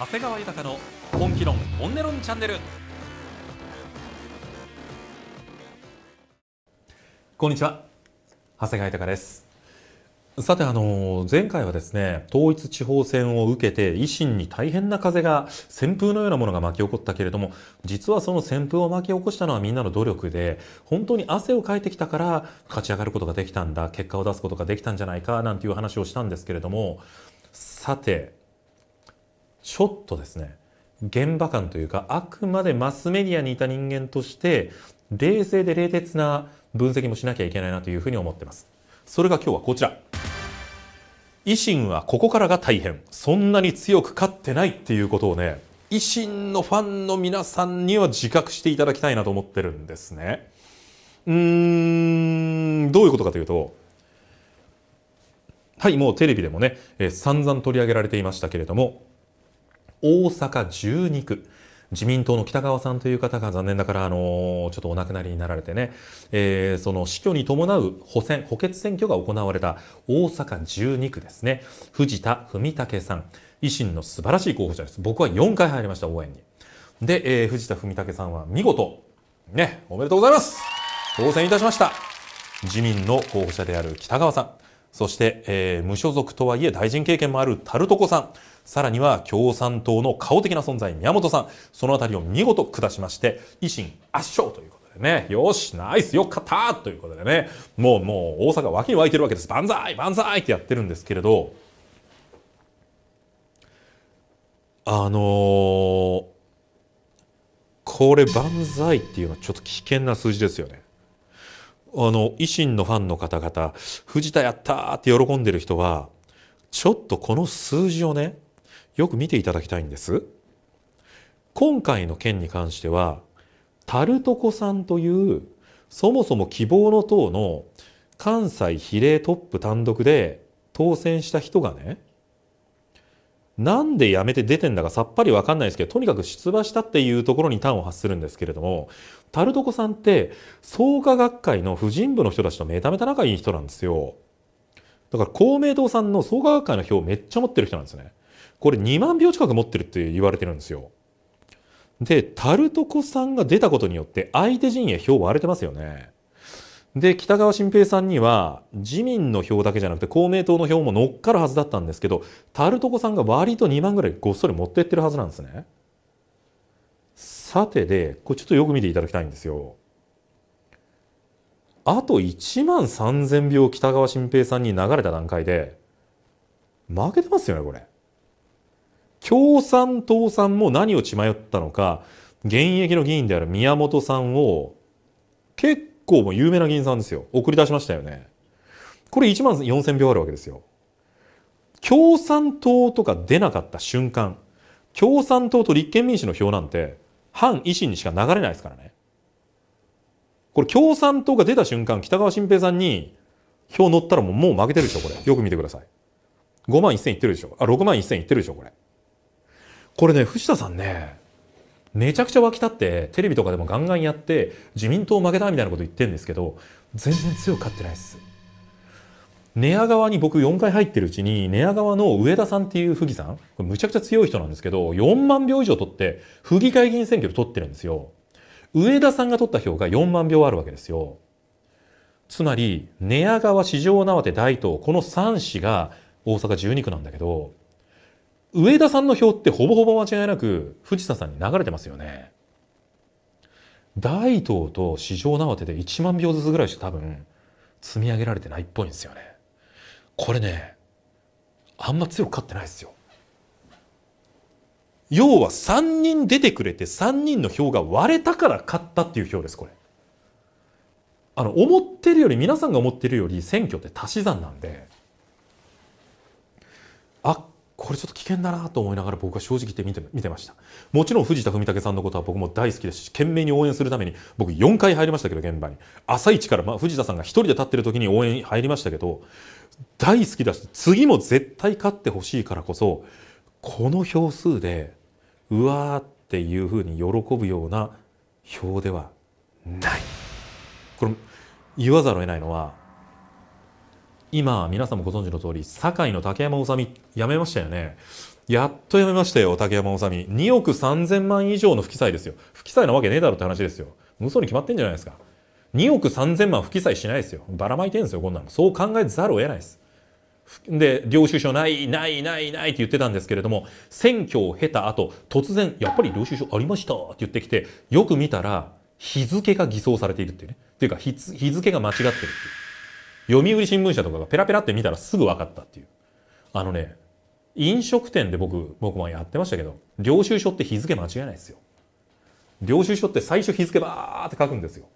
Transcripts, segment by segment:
長谷川豊の本気論本音論チャンネルこんにちは長谷川豊ですさてあの前回はですね統一地方選を受けて維新に大変な風が旋風のようなものが巻き起こったけれども実はその旋風を巻き起こしたのはみんなの努力で本当に汗をかいてきたから勝ち上がることができたんだ結果を出すことができたんじゃないかなんていう話をしたんですけれどもさてちょっとですね現場感というかあくまでマスメディアにいた人間として冷静で冷徹な分析もしなきゃいけないなというふうに思ってますそれが今日はこちら維新はここからが大変そんなに強く勝ってないっていうことをね維新のファンの皆さんには自覚していただきたいなと思ってるんですねうーんどういうことかというとはいもうテレビでもね、えー、散々取り上げられていましたけれども大阪12区。自民党の北川さんという方が残念ながら、あのちょっとお亡くなりになられてね、えー、その死去に伴う補選、補欠選挙が行われた大阪12区ですね。藤田文武さん。維新の素晴らしい候補者です。僕は4回入りました、応援に。で、えー、藤田文武さんは見事、ね、おめでとうございます当選いたしました。自民の候補者である北川さん。そして、えー、無所属とはいえ大臣経験もあるタルトコさん、さらには共産党の顔的な存在、宮本さん、そのあたりを見事下しまして、維新圧勝ということでね、よし、ナイス、よかったということでね、もうもう大阪脇に湧いてるわけです。万歳万歳ってやってるんですけれど、あのー、これ万歳っていうのはちょっと危険な数字ですよね。あの、維新のファンの方々、藤田やったって喜んでる人は、ちょっとこの数字をね、よく見ていただきたいんです。今回の件に関しては、タルトコさんという、そもそも希望の党の関西比例トップ単独で当選した人がね、なんで辞めて出てんだかさっぱりわかんないですけど、とにかく出馬したっていうところに端を発するんですけれども、タルトコさんって創価学会の婦人部の人たちとめためた仲いい人なんですよ。だから公明党さんの創価学会の票をめっちゃ持ってる人なんですね。これ2万票近く持ってるって言われてるんですよ。で、タルトコさんが出たことによって相手陣営票割れてますよね。で北川新平さんには自民の票だけじゃなくて公明党の票も乗っかるはずだったんですけどタルトコさんが割と2万ぐらいごっそり持ってってるはずなんですね。さてでこれちょっとよく見ていただきたいんですよ。あと1万3,000票北川新平さんに流れた段階で負けてますよねこれ。共産党さんも何を血迷ったのか現役の議員である宮本さんを結構もう有名な議員さんですよ。送り出しましたよね。これ1万4000票あるわけですよ。共産党とか出なかった瞬間、共産党と立憲民主の票なんて、反維新にしか流れないですからね。これ共産党が出た瞬間、北川新平さんに票乗ったらもうもう負けてるでしょ、これ。よく見てください。5万1000いってるでしょ。あ、6万1000いってるでしょ、これ。これね、藤田さんね、めちゃくちゃ沸き立ってテレビとかでもガンガンやって自民党負けたみたいなこと言ってるんですけど全然強く勝ってないです寝屋川に僕4回入ってるうちに寝屋川の上田さんっていう府議さんこれむちゃくちゃ強い人なんですけど4万票以上取って府議会議員選挙で取ってるんですよ上田さんが取った票が4万票あるわけですよつまり寝屋川四条縄手大東この3市が大阪12区なんだけど上田さんの票ってほぼほぼ間違いなく藤田さんに流れてますよね。大東と市場縄手で1万票ずつぐらいして多分積み上げられてないっぽいんですよね。これね、あんま強く勝ってないですよ。要は3人出てくれて3人の票が割れたから勝ったっていう票です、これ。あの、思ってるより、皆さんが思ってるより選挙って足し算なんで、圧これちょっと危険だなと思いながら僕は正直言って見て見てましたもちろん藤田文武さんのことは僕も大好きですし懸命に応援するために僕4回入りましたけど現場に朝一から、まあ、藤田さんが1人で立ってる時に応援入りましたけど大好きだし次も絶対勝ってほしいからこそこの票数でうわーっていうふうに喜ぶような票ではない。これ言わざるを得ないのは今皆さんもご存知の通り堺の竹山治辞めましたよねやっと辞めましたよ竹山治2億3000万以上の不記載ですよ不記載なわけねえだろって話ですよ嘘に決まってんじゃないですか2億3000万不記載しないですよばらまいてんですよこんなのそう考えざるを得ないですで領収書ないないないないって言ってたんですけれども選挙を経た後突然やっぱり領収書ありましたって言ってきてよく見たら日付が偽装されているっていうねっていうか日付が間違ってるっていう読売新聞社とかがペラペラって見たらすぐ分かったっていう。あのね、飲食店で僕、僕もやってましたけど、領収書って日付間違いないですよ。領収書って最初日付ばーって書くんですよ。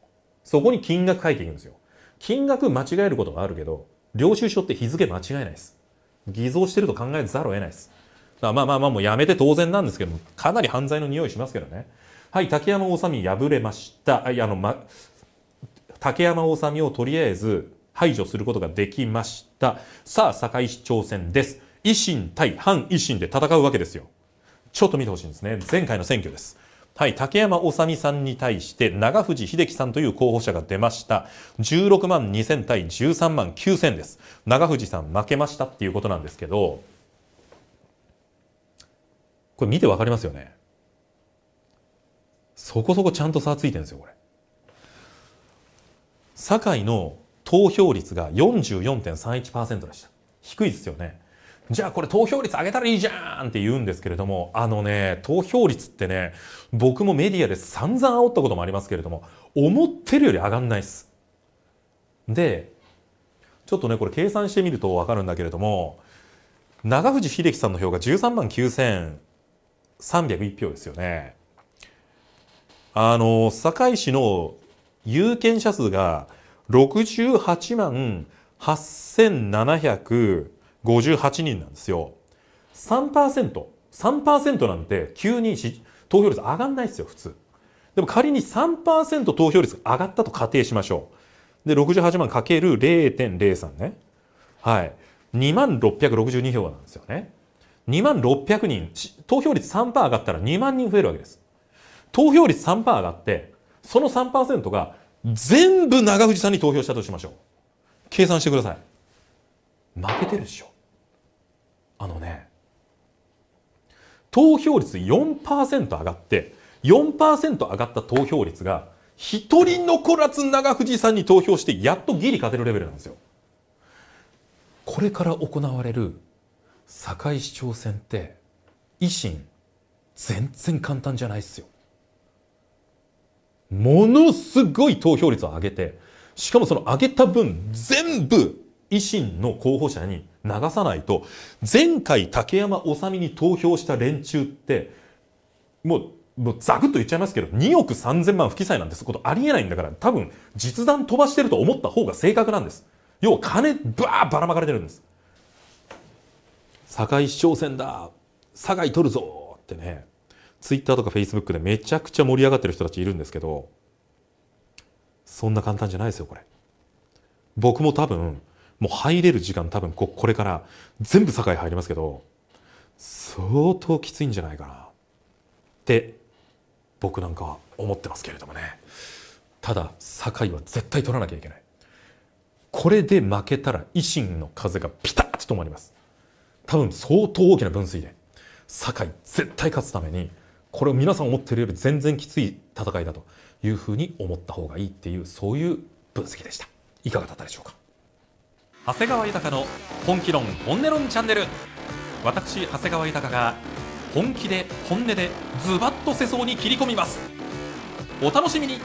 そこに金額書いていくんですよ。金額間違えることがあるけど、領収書って日付間違いないです。偽造してると考えざるを得ないです。だからまあまあまあもうやめて当然なんですけども、かなり犯罪の匂いしますけどね。はい、竹山治破れました。あ、あの、ま、竹山治をとりあえず排除することができました。さあ、堺市長選です。維新対反維新で戦うわけですよ。ちょっと見てほしいんですね。前回の選挙です。はい、竹山治美さんに対して長藤秀樹さんという候補者が出ました。16万2000対13万9000です。長藤さん負けましたっていうことなんですけど、これ見てわかりますよね。そこそこちゃんと差ついてるんですよ、これ。堺の投票率が44.31%でした。低いですよね。じゃあこれ投票率上げたらいいじゃんって言うんですけれども、あのね、投票率ってね、僕もメディアで散々煽ったこともありますけれども、思ってるより上がんないです。で、ちょっとね、これ計算してみるとわかるんだけれども、長藤秀樹さんの票が13万9301票ですよね。あの、堺市の有権者数が68万8758人なんですよ。3%、3%なんて急に投票率上がんないですよ、普通。でも仮に3%投票率上がったと仮定しましょう。で、68万かける0.03ね。はい。2万662票なんですよね。2万600人、投票率3%上がったら2万人増えるわけです。投票率3%上がって、その3%が全部長藤さんに投票したとしましょう。計算してください。負けてるでしょ。あのね、投票率4%上がって、4%上がった投票率が、一人残らず長藤さんに投票して、やっとギリ勝てるレベルなんですよ。これから行われる堺市長選って、維新、全然簡単じゃないっすよ。ものすごい投票率を上げて、しかもその上げた分、全部、維新の候補者に流さないと、前回竹山治に投票した連中って、もう、もうザクッと言っちゃいますけど、2億3000万不記載なんてことありえないんだから、多分実弾飛ばしてると思った方が正確なんです。要は金ばーばらまかれてるんです。堺市長選だ、堺取るぞってね、ツイッターとかフェイスブックでめちゃくちゃ盛り上がってる人たちいるんですけど、そんな簡単じゃないですよ、これ。僕も多分、もう入れる時間多分こ、これから全部境入りますけど、相当きついんじゃないかな。って僕なんかは思ってますけれどもね。ただ、堺は絶対取らなきゃいけない。これで負けたら維新の風がピタッと止まります。多分相当大きな分水で。堺絶対勝つためにこれを皆さん思ってるより全然きつい戦いだというふうに思った方がいいっていうそういう分析でしたいかがだったでしょうか長谷川豊の本気論本音論チャンネル私長谷川豊が本気で本音でズバッと世相に切り込みますお楽しみに